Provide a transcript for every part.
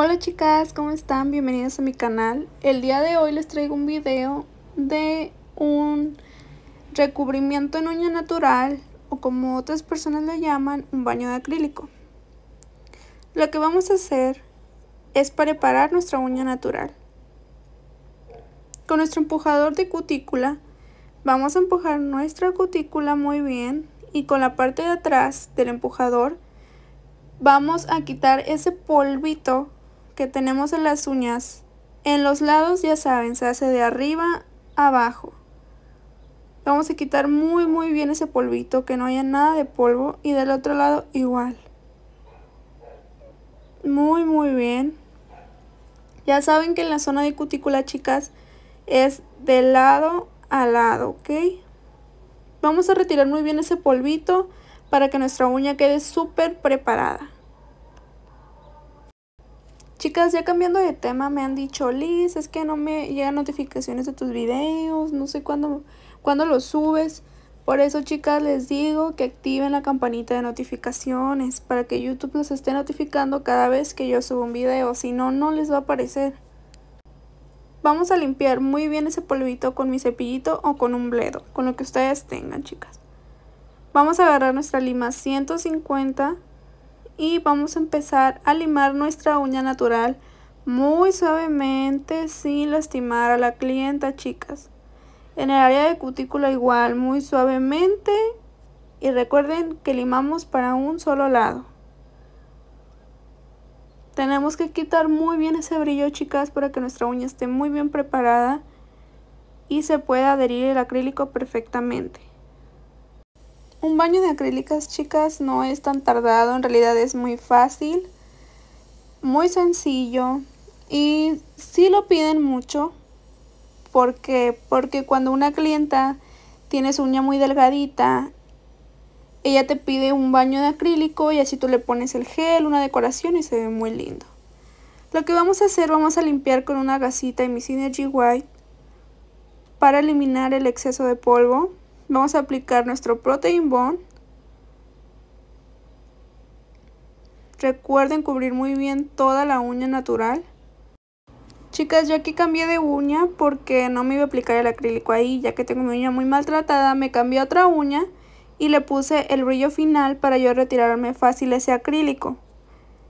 Hola chicas, ¿cómo están? Bienvenidas a mi canal. El día de hoy les traigo un video de un recubrimiento en uña natural o como otras personas lo llaman, un baño de acrílico. Lo que vamos a hacer es preparar nuestra uña natural. Con nuestro empujador de cutícula vamos a empujar nuestra cutícula muy bien y con la parte de atrás del empujador vamos a quitar ese polvito que tenemos en las uñas, en los lados ya saben, se hace de arriba abajo. Vamos a quitar muy muy bien ese polvito, que no haya nada de polvo y del otro lado igual. Muy muy bien. Ya saben que en la zona de cutícula, chicas, es de lado a lado, ¿ok? Vamos a retirar muy bien ese polvito para que nuestra uña quede súper preparada. Chicas, ya cambiando de tema, me han dicho, Liz, es que no me llegan notificaciones de tus videos, no sé cuándo, cuándo los subes. Por eso, chicas, les digo que activen la campanita de notificaciones para que YouTube los esté notificando cada vez que yo subo un video, si no, no les va a aparecer. Vamos a limpiar muy bien ese polvito con mi cepillito o con un bledo, con lo que ustedes tengan, chicas. Vamos a agarrar nuestra lima 150 y vamos a empezar a limar nuestra uña natural muy suavemente sin lastimar a la clienta chicas en el área de cutícula igual muy suavemente y recuerden que limamos para un solo lado tenemos que quitar muy bien ese brillo chicas para que nuestra uña esté muy bien preparada y se pueda adherir el acrílico perfectamente un baño de acrílicas, chicas, no es tan tardado, en realidad es muy fácil, muy sencillo y sí lo piden mucho. porque Porque cuando una clienta tiene su uña muy delgadita, ella te pide un baño de acrílico y así tú le pones el gel, una decoración y se ve muy lindo. Lo que vamos a hacer, vamos a limpiar con una gasita y mi Synergy White para eliminar el exceso de polvo. Vamos a aplicar nuestro Protein Bond. Recuerden cubrir muy bien toda la uña natural. Chicas, yo aquí cambié de uña porque no me iba a aplicar el acrílico ahí, ya que tengo mi uña muy maltratada, me cambié otra uña y le puse el brillo final para yo retirarme fácil ese acrílico.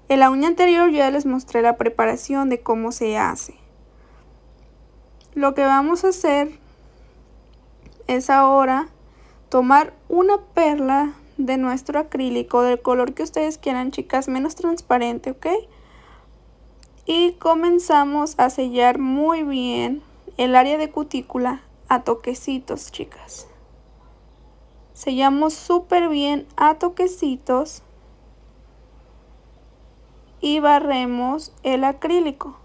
En la uña anterior ya les mostré la preparación de cómo se hace. Lo que vamos a hacer es ahora tomar una perla de nuestro acrílico del color que ustedes quieran chicas menos transparente ok y comenzamos a sellar muy bien el área de cutícula a toquecitos chicas sellamos súper bien a toquecitos y barremos el acrílico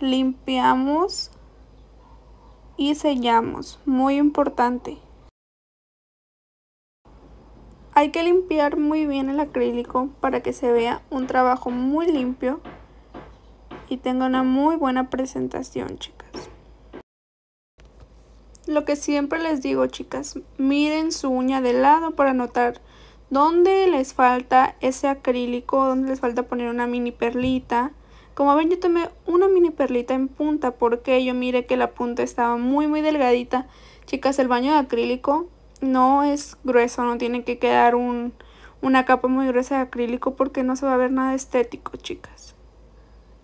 limpiamos y sellamos, muy importante. Hay que limpiar muy bien el acrílico para que se vea un trabajo muy limpio y tenga una muy buena presentación, chicas. Lo que siempre les digo, chicas, miren su uña de lado para notar dónde les falta ese acrílico, dónde les falta poner una mini perlita, como ven yo tomé una mini perlita en punta porque yo miré que la punta estaba muy muy delgadita. Chicas, el baño de acrílico no es grueso, no tiene que quedar una capa muy gruesa de acrílico porque no se va a ver nada estético, chicas.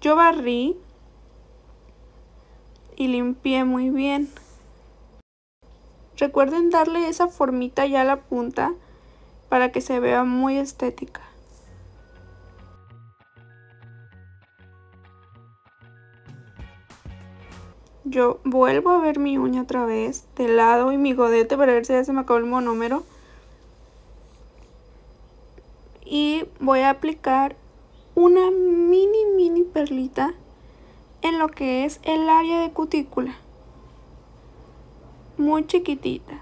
Yo barrí y limpié muy bien. Recuerden darle esa formita ya a la punta para que se vea muy estética. Yo vuelvo a ver mi uña otra vez de lado y mi godete para ver si ya se me acabó el monómero. Y voy a aplicar una mini mini perlita en lo que es el área de cutícula. Muy chiquitita.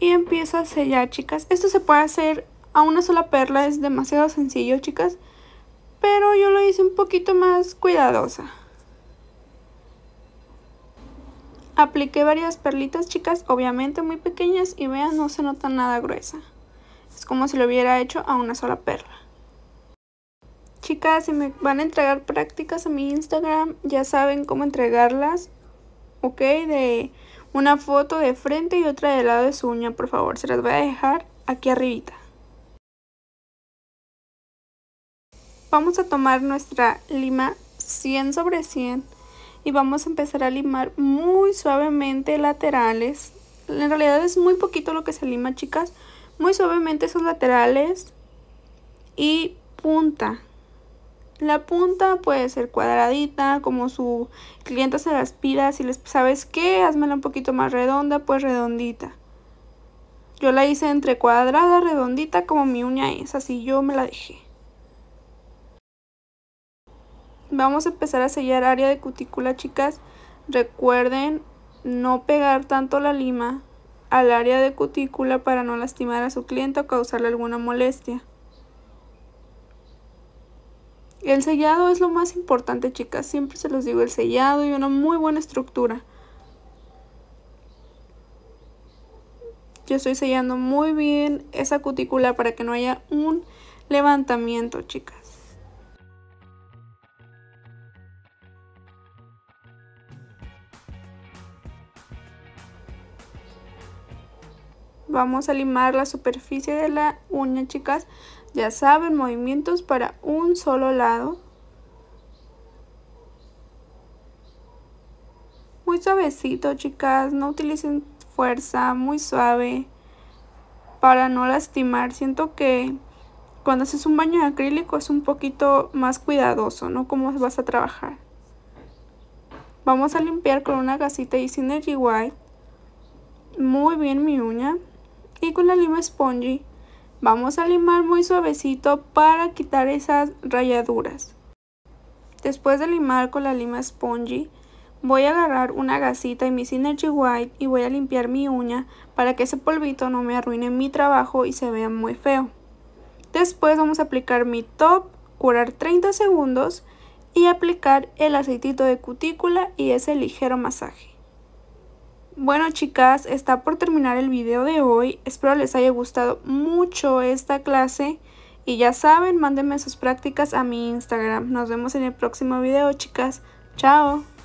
Y empiezo a sellar, chicas. Esto se puede hacer a una sola perla, es demasiado sencillo, chicas pero yo lo hice un poquito más cuidadosa. Apliqué varias perlitas chicas, obviamente muy pequeñas y vean no se nota nada gruesa. Es como si lo hubiera hecho a una sola perla. Chicas, si me van a entregar prácticas a mi Instagram, ya saben cómo entregarlas, ¿ok? De una foto de frente y otra de lado de su uña, por favor. Se las voy a dejar aquí arribita. Vamos a tomar nuestra lima 100 sobre 100 y vamos a empezar a limar muy suavemente laterales. En realidad es muy poquito lo que se lima, chicas. Muy suavemente esos laterales y punta. La punta puede ser cuadradita, como su cliente se las pida. Si les sabes qué, házmela un poquito más redonda, pues redondita. Yo la hice entre cuadrada, redondita, como mi uña es, así yo me la dejé. Vamos a empezar a sellar área de cutícula, chicas. Recuerden no pegar tanto la lima al área de cutícula para no lastimar a su cliente o causarle alguna molestia. El sellado es lo más importante, chicas. Siempre se los digo, el sellado y una muy buena estructura. Yo estoy sellando muy bien esa cutícula para que no haya un levantamiento, chicas. Vamos a limar la superficie de la uña, chicas. Ya saben, movimientos para un solo lado. Muy suavecito, chicas. No utilicen fuerza, muy suave. Para no lastimar. Siento que cuando haces un baño de acrílico es un poquito más cuidadoso, ¿no? Como vas a trabajar. Vamos a limpiar con una gasita y Synergy White muy bien mi uña y con la lima spongy vamos a limar muy suavecito para quitar esas rayaduras. Después de limar con la lima spongy voy a agarrar una gasita y mi Synergy White y voy a limpiar mi uña para que ese polvito no me arruine mi trabajo y se vea muy feo. Después vamos a aplicar mi top, curar 30 segundos y aplicar el aceitito de cutícula y ese ligero masaje. Bueno chicas, está por terminar el video de hoy. Espero les haya gustado mucho esta clase. Y ya saben, mándenme sus prácticas a mi Instagram. Nos vemos en el próximo video chicas. Chao.